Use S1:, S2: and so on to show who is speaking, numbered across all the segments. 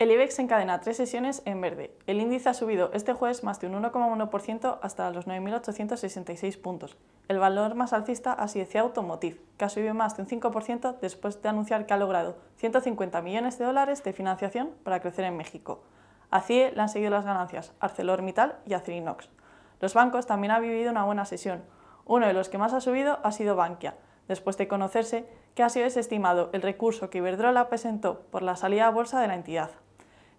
S1: El IBEX encadena tres sesiones en verde. El índice ha subido este jueves más de un 1,1% hasta los 9.866 puntos. El valor más alcista ha sido Automotive, que ha subido más de un 5% después de anunciar que ha logrado 150 millones de dólares de financiación para crecer en México. A CIE le han seguido las ganancias ArcelorMittal y Acerinox. Los bancos también han vivido una buena sesión. Uno de los que más ha subido ha sido Bankia, después de conocerse que ha sido desestimado el recurso que Iberdrola presentó por la salida a bolsa de la entidad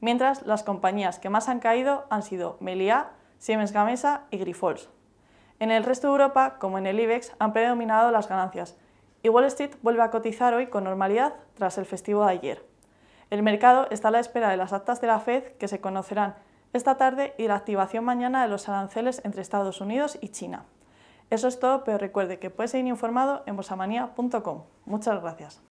S1: mientras las compañías que más han caído han sido Meliá, Siemens Gamesa y Grifols. En el resto de Europa, como en el IBEX, han predominado las ganancias y Wall Street vuelve a cotizar hoy con normalidad tras el festivo de ayer. El mercado está a la espera de las actas de la Fed que se conocerán esta tarde y la activación mañana de los aranceles entre Estados Unidos y China. Eso es todo, pero recuerde que puede seguir informado en bosamania.com. Muchas gracias.